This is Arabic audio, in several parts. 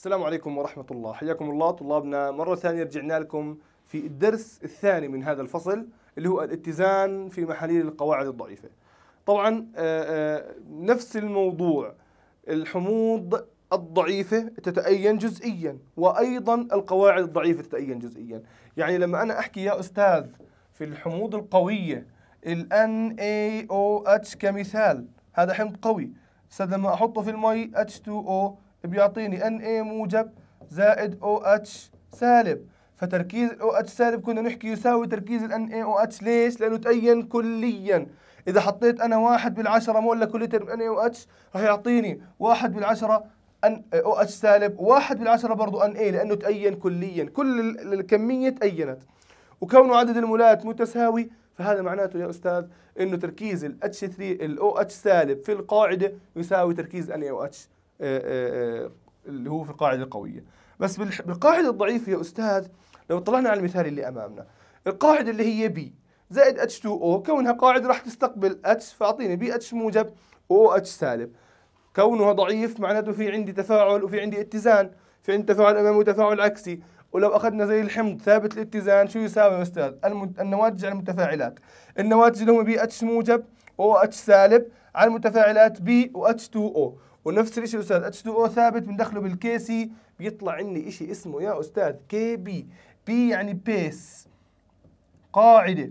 السلام عليكم ورحمة الله حياكم الله طلابنا مرة ثانية رجعنا لكم في الدرس الثاني من هذا الفصل اللي هو الاتزان في محاليل القواعد الضعيفة طبعا آه، آه، نفس الموضوع الحموض الضعيفة تتأين جزئيا وأيضا القواعد الضعيفة تتأين جزئيا يعني لما أنا أحكي يا أستاذ في الحموض القوية الـ NaOH كمثال هذا حمض قوي استاذ لما أحطه في المي H2O بيعطيني طيب ان اي موجب زائد او اتش سالب فتركيز الاو اتش سالب كنا نحكي يساوي تركيز الان اي او اتش ليش؟ لانه تأين كليا اذا حطيت انا واحد بالعشرة مول لكل لتر ان اي او اتش راح يعطيني واحد بالعشرة ان او اتش سالب واحد بالعشرة برضه ان اي لانه تأين كليا كل الكمية تأينت وكونه عدد المولات متساوي فهذا معناته يا استاذ انه تركيز الاتش 3 الاو اتش سالب في القاعده يساوي تركيز ان اي او اتش آه، آه، آه، اللي هو في القاعده القويه بس بالقاعده الضعيفه يا استاذ لو طلعنا على المثال اللي امامنا القاعده اللي هي بي زائد H2O كونها قاعده راح تستقبل H فاعطيني بي H موجب اتش سالب كونها ضعيف معناته في عندي تفاعل وفي عندي اتزان في عندي تفاعل امامي وتفاعل عكسي ولو اخذنا زي الحمض ثابت الاتزان شو يساوي يا استاذ النواتج على المتفاعلات النواتج اللي هم بي اتش موجب او اتش سالب على المتفاعلات بي و اتش 2 او ونفس الشيء استاذ اتش 2 او ثابت بندخله بالكي سي بيطلع عندي شيء اسمه يا استاذ كي بي بي يعني بيس قاعده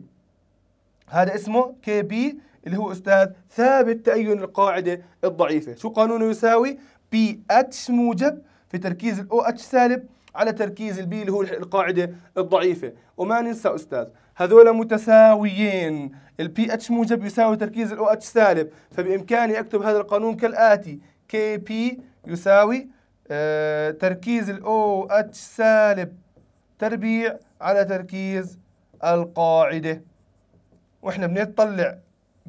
هذا اسمه كي بي اللي هو استاذ ثابت تأين القاعده الضعيفه شو قانونه يساوي بي اتش موجب في تركيز الاو اتش سالب على تركيز البي اللي هو القاعده الضعيفه وما ننسى استاذ هذول متساويين البي اتش موجب يساوي تركيز الاو اتش سالب فبامكاني اكتب هذا القانون كالاتي كي بي يساوي آه، تركيز الاو اتش سالب تربيع على تركيز القاعدة واحنا بنطلع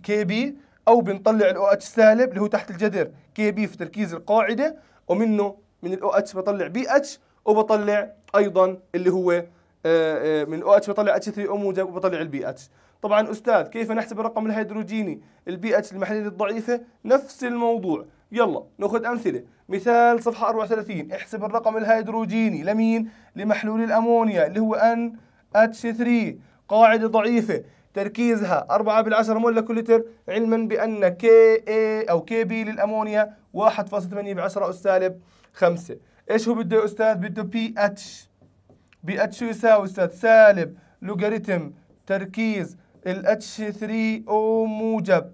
كي بي او بنطلع الاو اتش سالب اللي هو تحت الجذر كي بي في تركيز القاعدة ومنه من الاو اتش بطلع بي اتش وبطلع ايضا اللي هو آه، آه، من او اتش بطلع اتش 3 او موجب وبطلع البي اتش طبعا استاذ كيف نحسب الرقم الهيدروجيني البي اتش المحليه الضعيفه نفس الموضوع يلا ناخذ امثله مثال صفحه 34 احسب الرقم الهيدروجيني لمين لمحلول الامونيا اللي هو ان اتش 3 قاعده ضعيفه تركيزها 4 بالعشرة مول لكل لتر علما بأن كي اي أو كي بي للأمونيا 1.8 بعشرة أس سالب 5 إيش هو بده يا أستاذ بده بي اتش بي اتش يساوي أستاذ سالب لوغاريتم تركيز الاتش 3 او موجب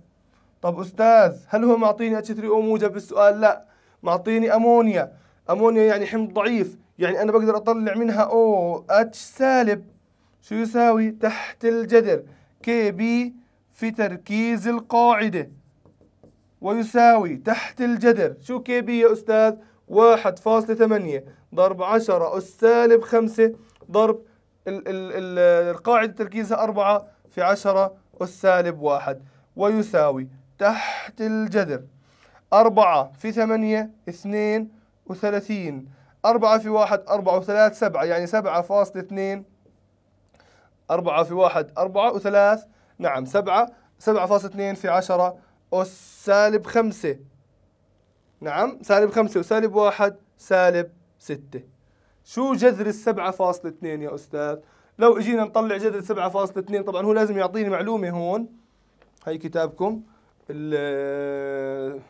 طب أستاذ هل هو معطيني اتش 3 او موجب بالسؤال؟ لا معطيني أمونيا أمونيا يعني حمض ضعيف يعني أنا بقدر أطلع منها OH سالب شو يساوي تحت الجذر بي في تركيز القاعدة ويساوي تحت الجذر شو كي بي يا أستاذ؟ واحد فاصلة ثمانية ضرب عشرة أس سالب خمسة ضرب ال ال ال القاعدة تركيزها أربعة في عشرة أس سالب واحد ويساوي تحت الجذر أربعة في ثمانية اثنين وثلاثين أربعة في واحد أربعة وثلاث سبعة يعني سبعة فاصل اثنين أربعة في واحد أربعة وثلاث نعم سبعة سبعة فاصل اثنين في عشرة أس سالب خمسة نعم سالب خمسة وسالب واحد سالب ستة شو جذر السبعة فاصل اثنين يا أستاذ لو اجينا نطلع جذر سبعة فاصل اثنين طبعا هو لازم يعطيني معلومة هون هي كتابكم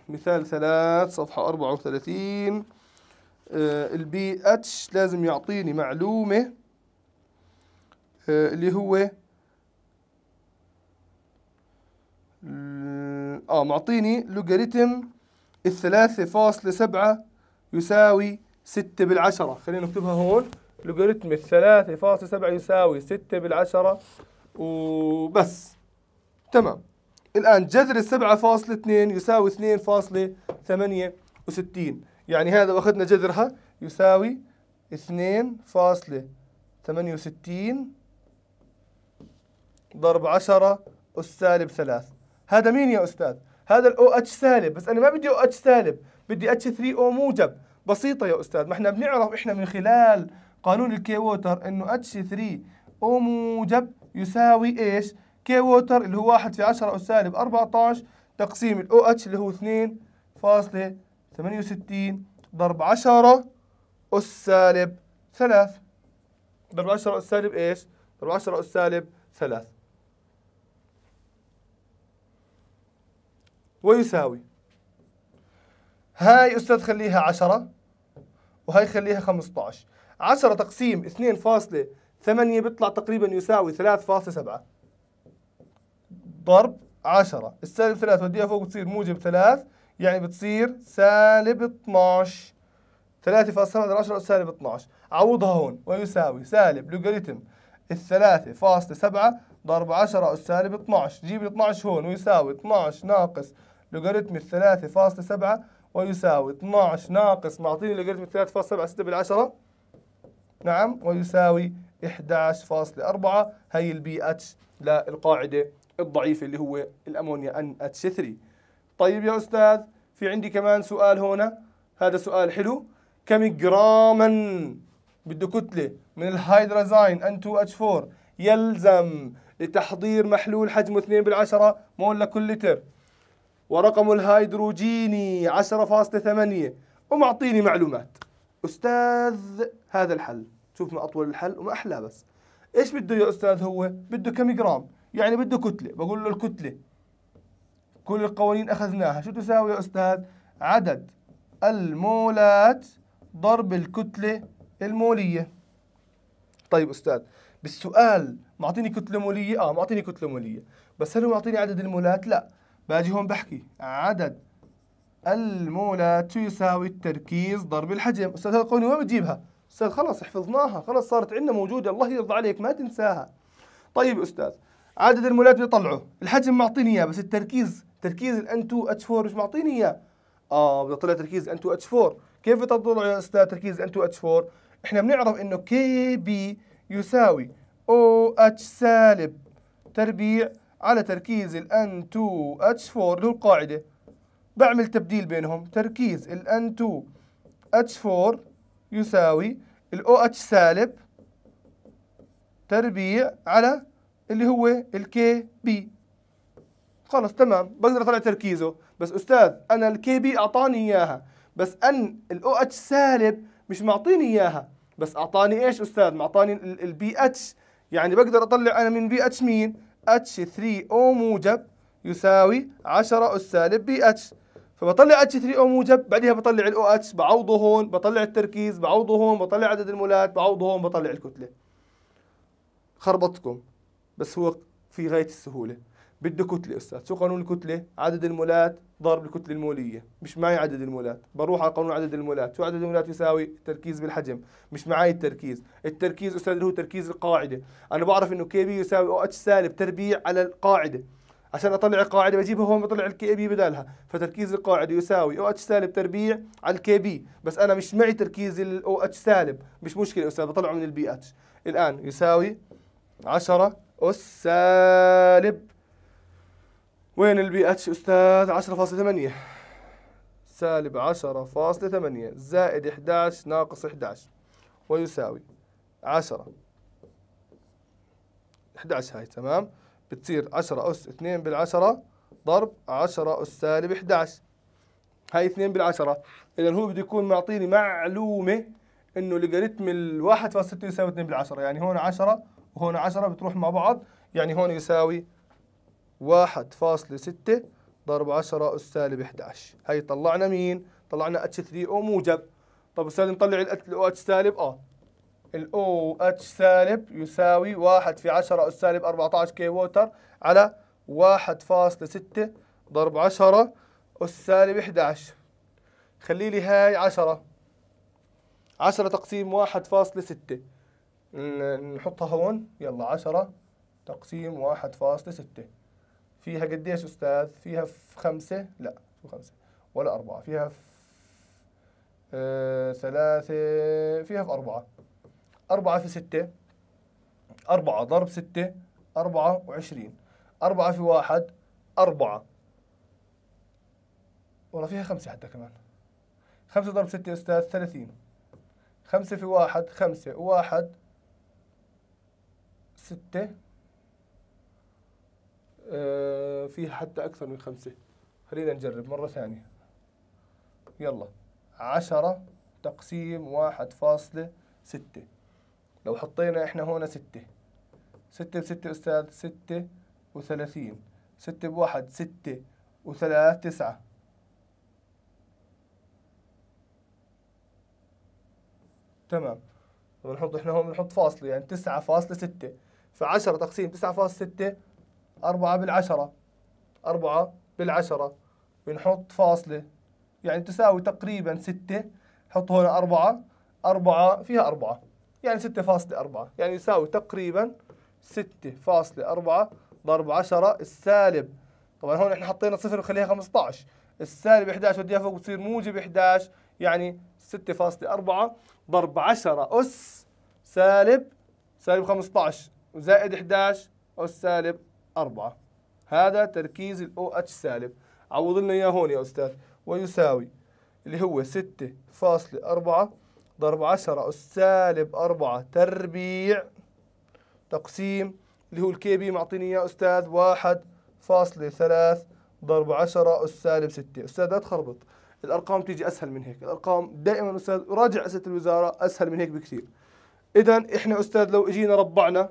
مثال ثلاث صفحة أربعة وثلاثين آه، البي اتش لازم يعطيني معلومة آه، اللي هو اه معطيني لوغاريتم الثلاثة فاصلة سبعة يساوي ستة بالعشرة خلينا نكتبها هون لوغاريتم الثلاثة فاصلة سبعة يساوي ستة بالعشرة وبس تمام الآن جذر السبعة فاصلة اثنين يساوي اثنين فاصلة ثمانية وستين يعني هذا أخذنا جذرها يساوي اثنين فاصلة ثمانية وستين ضرب عشرة أس سالب ثلاث هذا مين يا أستاذ؟ هذا الـ OH سالب بس أنا ما بدي OH سالب بدي H3O موجب بسيطة يا أستاذ ما احنا بنعرف احنا من خلال قانون الكي ووتر انه H3 O موجب يساوي ايش؟ كي ووتر اللي هو واحد في أس أسالب 14 تقسيم الأو OH اللي هو 2.68 ضرب 10 أس سالب 3 ضرب 10 أس سالب إيش؟ ضرب 10 أس سالب 3 ويساوي هاي أستاذ خليها 10 وهي خليها 15 10 تقسيم 2.8 بيطلع تقريبا يساوي 3.7 ضرب 10 السالب 3 وديها فوق بتصير موجب 3 يعني بتصير سالب 12 3.7 فاصل 10 سالب 12 عوضها هون ويساوي سالب لوغاريتم الثلاثة فاصلة ضرب 10 أس سالب 12 جيب 12 هون ويساوي 12 ناقص لوغاريتم الثلاثة فاصلة ويساوي 12 ناقص معطيني لوغاريتم 3.7 6 بالعشرة نعم ويساوي 11.4 هي البي اتش للقاعدة الضعيفه اللي هو الأمونيا ان اتش 3 طيب يا أستاذ في عندي كمان سؤال هنا هذا سؤال حلو كم جراما بده كتلة من الهيدرازين ان 2 اتش 4 يلزم لتحضير محلول حجمه 2 بالعشرة مول لكل لتر ورقم الهيدروجيني 10.8 ومعطيني معلومات أستاذ هذا الحل شوف ما أطول الحل وما أحلى بس إيش بده يا أستاذ هو بده كم جرام يعني بده كتلة بقول له الكتلة كل القوانين أخذناها شو تساوي يا أستاذ عدد المولات ضرب الكتلة المولية طيب أستاذ بالسؤال معطيني كتلة مولية آه معطيني كتلة مولية بس هل هو معطيني عدد المولات لا باجي هون بحكي عدد المولات شو يساوي التركيز ضرب الحجم أستاذ هذا القوانين وين بتجيبها أستاذ خلص حفظناها خلص صارت عندنا موجودة الله يرضى عليك ما تنساها طيب أستاذ عدد المولات بيطلعه الحجم معطيني اياه بس التركيز تركيز الان N2H4 مش معطيني اياه اه بده يطلع تركيز N2H4 كيف بتطلع يا استاذ تركيز N2H4 احنا بنعرف انه Kb يساوي OH سالب تربيع على تركيز الان N2H4 له القاعدة بعمل تبديل بينهم تركيز الان N2H4 يساوي الاو OH سالب تربيع على اللي هو الكي بي خلص تمام بقدر اطلع تركيزه بس استاذ انا الكي بي اعطاني اياها بس ان الاو OH اتش سالب مش معطيني اياها بس اعطاني ايش استاذ معطاني البي اتش يعني بقدر اطلع انا من بي اتش مين اتش 3 او موجب يساوي 10 اس سالب بي اتش فبطلع اتش 3 او موجب بعدها بطلع الاو اتش بعوضه هون بطلع التركيز بعوضه هون بطلع عدد المولات بعوضه هون بطلع الكتله خربطتكم بس هو في غاية السهولة بده كتلة أستاذ شو قانون الكتلة؟ عدد المولات ضرب الكتلة المولية مش معي عدد المولات بروح على قانون عدد المولات شو عدد المولات يساوي؟ التركيز بالحجم مش معي التركيز التركيز أستاذ اللي هو تركيز القاعدة أنا بعرف إنه كي بي يساوي أو اتش سالب تربيع على القاعدة عشان اطلع القاعده بجيبها هون بطلع الكي بي بدالها فتركيز القاعده يساوي او اتش سالب تربيع على الكي بي بس انا مش معي تركيز الاو اتش سالب مش مشكله استاذ بطلعه من البي اتش الان يساوي 10 أس سالب وين البي اتش أستاذ؟ 10.8 سالب 10.8 زائد 11 ناقص 11 ويساوي 10 11 هاي تمام بتصير 10 أس 2 بالعشرة ضرب 10 أس سالب 11 هاي 2 بالعشرة إذا هو بده يكون معطيني معلومة إنه لوغاريتم ال 1.6 يساوي 2 بالعشرة يعني هون 10 وهون 10 بتروح مع بعض يعني هون يساوي 1.6 ضرب 10 أس سالب 11 هي طلعنا مين؟ طلعنا H3O موجب طب أستاذ نطلع ال OH سالب آه ال OH سالب يساوي 1 في 10 أس سالب 14 كي ووتر على 1.6 ضرب 10 أس سالب 11 خلي لي هاي 10 10 تقسيم 1.6 نحطها هون يلا عشرة تقسيم واحد فاصلة ستة فيها قديش أستاذ؟ فيها في خمسة؟ لا شو خمسة ولا أربعة فيها في آه، ثلاثة فيها في أربعة أربعة في ستة أربعة ضرب ستة أربعة وعشرين أربعة في واحد أربعة والله فيها خمسة حتى كمان خمسة ضرب ستة أستاذ ثلاثين خمسة في واحد خمسة واحد ستة آه في حتى أكثر من خمسة خلينا نجرب مرة ثانية يلا عشرة تقسيم واحد فاصلة ستة لو حطينا إحنا هنا ستة ستة بستة أستاذ ستة وثلاثين ستة بواحد ستة وثلاث تسعة تمام ونحط احنا هون بنحط فاصلة يعني تسعة فاصلة ستة ف10 تقسيم 9.6 4 بالعشرة 4 بالعشرة بنحط فاصلة يعني تساوي تقريبا 6 حط هون 4 4 فيها 4 يعني 6.4 يعني يساوي تقريبا 6.4 ضرب 10 السالب طبعا هون احنا حطينا صفر وخليها 15 السالب 11 وديها فوق بتصير موجب 11 يعني 6.4 ضرب 10 أس سالب سالب 15 زائد 11 أس سالب 4 هذا تركيز الاو اتش سالب عوض لنا إياه هون يا أستاذ ويساوي اللي هو 6.4 ضرب 10 أس سالب 4 تربيع تقسيم اللي هو الكي بي معطيني إياه أستاذ 1.3 ضرب 10 أس سالب 6 أستاذ لا تخربط الأرقام تيجي أسهل من هيك الأرقام دائما أستاذ راجع أسئلة الوزارة أسهل من هيك بكثير إذا إحنا أستاذ لو إجينا ربعنا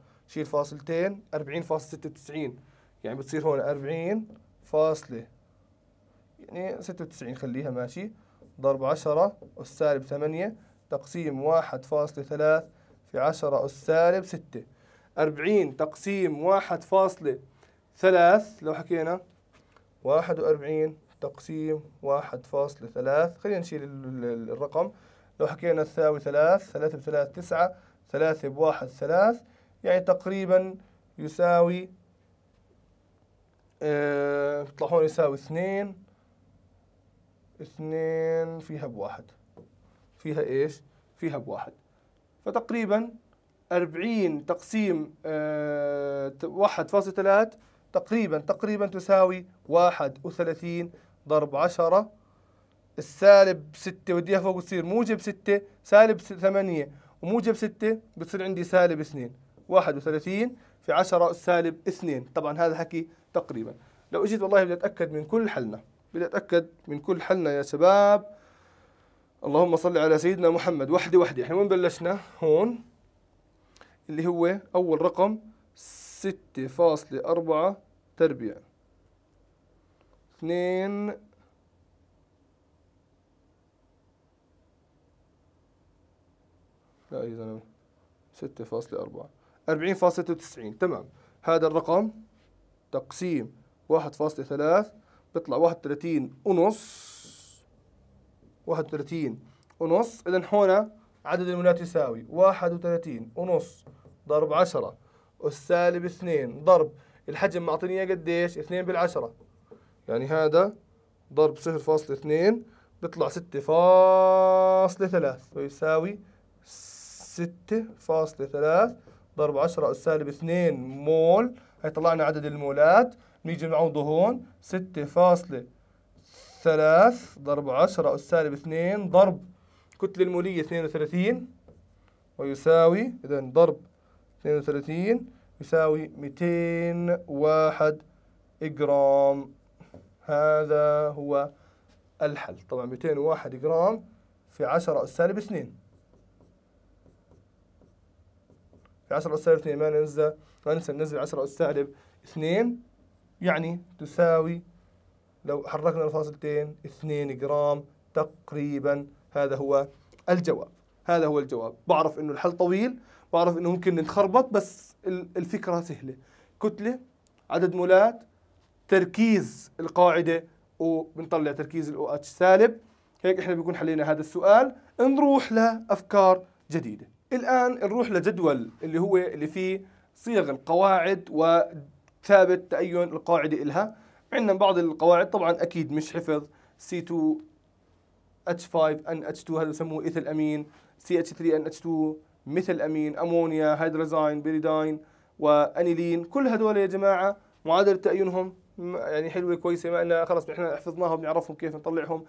شيل فاصلتين أربعين فاصلة ستة وتسعين يعني بتصير هون أربعين فاصلة يعني ستة وتسعين خليها ماشي ضرب عشرة أس سالب ثمانية تقسيم واحد فاصلة ثلاث في عشرة أس سالب ستة أربعين تقسيم واحد فاصلة ثلاث لو حكينا واحد وأربعين تقسيم واحد فاصلة ثلاث خلينا نشيل الرقم لو حكينا الثاوي ثلاث ثلاثة بثلاث تسعة ثلاثة بواحد ثلاث يعني تقريبا يساوي أه هون يساوي اثنين اثنين فيها بواحد فيها ايش؟ فيها بواحد فتقريبا أربعين تقسيم آه، واحد فاصل ثلاث تقريبا تقريبا تساوي واحد وثلاثين ضرب عشرة السالب ستة وديها فوق بتصير موجب ستة سالب ثمانية وموجب ستة بتصير عندي سالب اثنين 31 في 10 سالب 2 طبعا هذا حكي تقريبا لو اجيت والله بدي اتاكد من كل حلنا بدي اتاكد من كل حلنا يا شباب اللهم صل على سيدنا محمد وحده وحده احنا وين بلشنا هون اللي هو اول رقم 6.4 تربيع 2 لا يا زلمه 6.4 40.90 تمام هذا الرقم تقسيم 1.3 بيطلع 31 ونص 31 ونص إذا هون عدد المولات يساوي 31 ونص ضرب 10 والسالب 2 ضرب الحجم معطيني اياه قديش؟ 2 بالعشرة يعني هذا ضرب 0.2 بيطلع 6.3 ويساوي 6.3 ضرب 10 أس سالب 2 مول هي طلعنا عدد المولات نيجي نعوضه هون 6.3 ضرب 10 أس سالب 2 ضرب الكتلة المولية 32 ويساوي إذا ضرب 32 يساوي 201 جرام هذا هو الحل طبعا 201 جرام في 10 أس سالب 2 العشرة أسالب اثنين ما ننسى ما ننسى ننزل عشرة السالب اثنين يعني تساوي لو حركنا الفاصلتين اثنين جرام تقريبا هذا هو الجواب هذا هو الجواب بعرف انه الحل طويل بعرف انه ممكن نتخربط بس الفكره سهله كتله عدد مولات تركيز القاعده وبنطلع تركيز الاو OH اتش سالب هيك احنا بيكون حلينا هذا السؤال نروح لافكار جديده الآن نروح لجدول اللي هو اللي فيه صيغ القواعد وثابت تأين القاعدة إلها عندنا بعض القواعد طبعا أكيد مش حفظ C2 H5 NH2 هذا بسموه إيثل أمين CH3 NH2 مثل أمين أمونيا هيدرازين بيريدين وأنيلين كل هدول يا جماعة معادلة تأينهم يعني حلوة كويسة ما أنها خلص إحنا حفظناها وبنعرفهم كيف نطلعهم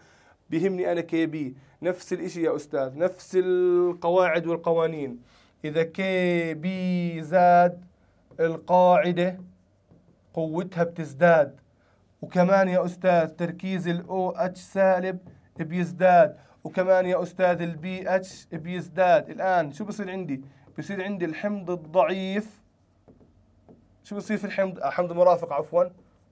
بيهمني أنا كي بي نفس الإشي يا أستاذ نفس القواعد والقوانين إذا كي بي زاد القاعدة قوتها بتزداد وكمان يا أستاذ تركيز الأو اتش سالب بيزداد وكمان يا أستاذ البي اتش بيزداد الآن شو بصير عندي؟ بصير عندي الحمض الضعيف شو بصير في الحمض حمض المرافق عفوا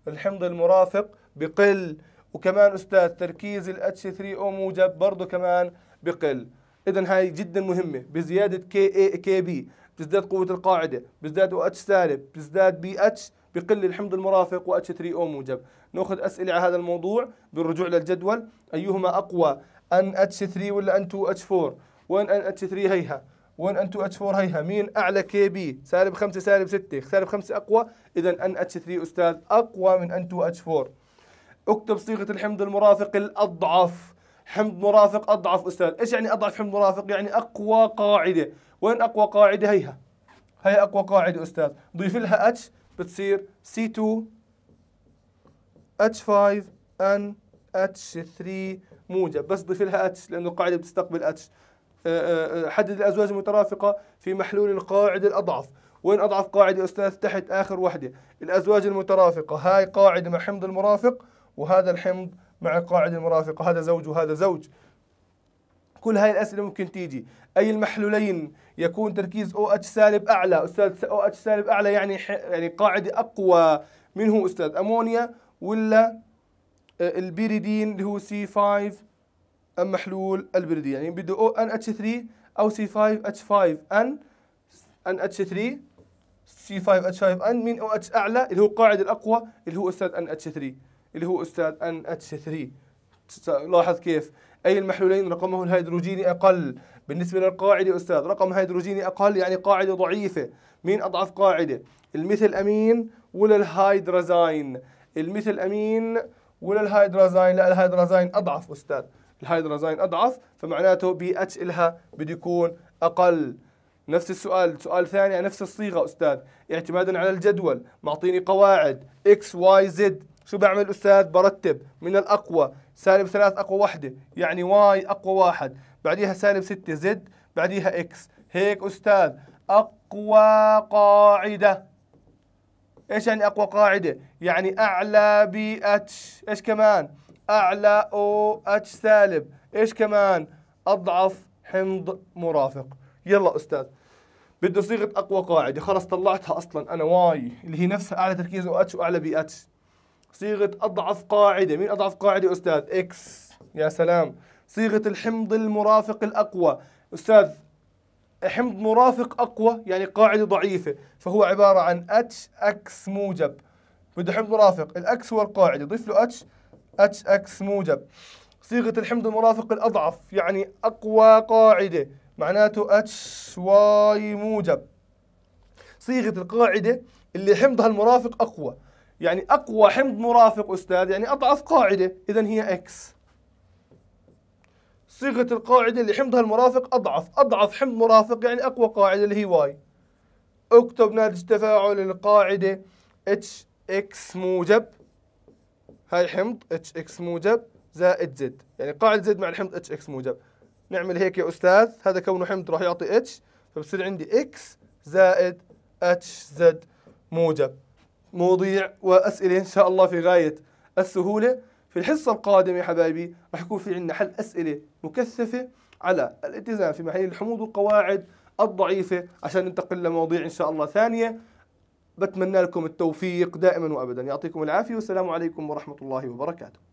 الحمض المرافق بقل وكمان أستاذ تركيز الاتش 3 او موجب برضه كمان بقل إذا هاي جدا مهمة بزيادة كي اي كي بي بتزداد قوة القاعدة بتزداد او اتش سالب بتزداد بي اتش بقل الحمض المرافق و اتش 3 او موجب ناخذ أسئلة على هذا الموضوع بالرجوع للجدول أيهما أقوى ان اتش 3 ولا ان 2 اتش 4 وين ان اتش 3 هيها وين ان 2 اتش 4 هيها مين اعلى كي بي سالب 5 سالب 6 سالب 5 اقوى اذا ان اتش 3 استاذ اقوى من ان 2 اتش 4 اكتب صيغه الحمض المرافق الاضعف حمض مرافق اضعف استاذ ايش يعني اضعف حمض مرافق يعني اقوى قاعده وين اقوى قاعده هيها هي اقوى قاعده استاذ ضيف لها اتش بتصير سي 2 اتش 5 ان اتش 3 موجب بس ضيف لها اتش لانه القاعده بتستقبل اتش آه، آه، آه، حدد الازواج المترافقه في محلول القاعده الاضعف وين اضعف قاعده استاذ تحت اخر وحده الازواج المترافقه هاي قاعده مع حمض المرافق وهذا الحمض مع القاعدة المرافقة هذا زوج وهذا زوج كل هاي الأسئلة ممكن تيجي أي المحلولين يكون تركيز أو OH سالب أعلى أستاذ أو OH سالب أعلى يعني يعني قاعدة أقوى منه أستاذ أمونيا ولا آه، البيريدين اللي هو سي 5 أم محلول البيريدين يعني بده او ان اتش 3 او سي 5 اتش 5 أن ان اتش 3 C5H5N أو OH أعلى اللي هو قاعدة الأقوى اللي هو أستاذ ان اتش 3 اللي هو أستاذ ان اتش 3 لاحظ كيف أي المحلولين رقمه الهيدروجيني أقل بالنسبة للقاعدة أستاذ رقم هيدروجيني أقل يعني قاعدة ضعيفة مين أضعف قاعدة الميثيل أمين ولا الهيدرازين الميثيل أمين ولا الهيدرازين لا الهيدرازين أضعف أستاذ الهيدرازين أضعف فمعناته بي اتش إلها بده يكون أقل نفس السؤال سؤال ثاني على نفس الصيغة أستاذ اعتمادا على الجدول معطيني قواعد اكس واي زد شو بعمل أستاذ برتب من الأقوى سالب ثلاث أقوى وحدة يعني واي أقوى واحد بعديها سالب ستة زد بعديها إكس هيك أستاذ أقوى قاعدة إيش يعني أقوى قاعدة؟ يعني أعلى بي اتش إيش كمان؟ أعلى أو اتش سالب إيش كمان؟ أضعف حمض مرافق يلا أستاذ بده صيغة أقوى قاعدة خلص طلعتها أصلا أنا واي اللي هي نفسها أعلى تركيز أو اتش وأعلى بي اتش صيغة أضعف قاعدة مين أضعف قاعدة أستاذ إكس يا سلام صيغة الحمض المرافق الأقوى أستاذ حمض مرافق أقوى يعني قاعدة ضعيفة فهو عبارة عن اتش اكس موجب بده حمض مرافق الأكس هو القاعدة ضيف له اتش اتش اكس موجب صيغة الحمض المرافق الأضعف يعني أقوى قاعدة معناته اتش واي موجب صيغة القاعدة اللي حمضها المرافق أقوى يعني أقوى حمض مرافق أستاذ يعني أضعف قاعدة إذا هي إكس صيغة القاعدة اللي حمضها المرافق أضعف أضعف حمض مرافق يعني أقوى قاعدة اللي هي واي اكتب ناتج تفاعل القاعدة اتش اكس موجب هاي حمض اتش اكس موجب زائد زد يعني قاعدة زد مع الحمض اتش اكس موجب نعمل هيك يا أستاذ هذا كونه حمض راح يعطي اتش فبصير عندي اكس زائد اتش زد موجب مواضيع وأسئلة إن شاء الله في غاية السهولة في الحصة القادمة يا حبايبي رح يكون في عندنا حل أسئلة مكثفة على الالتزام في محل الحموض والقواعد الضعيفة عشان ننتقل لمواضيع إن شاء الله ثانية بتمنى لكم التوفيق دائما وأبدا يعطيكم العافية والسلام عليكم ورحمة الله وبركاته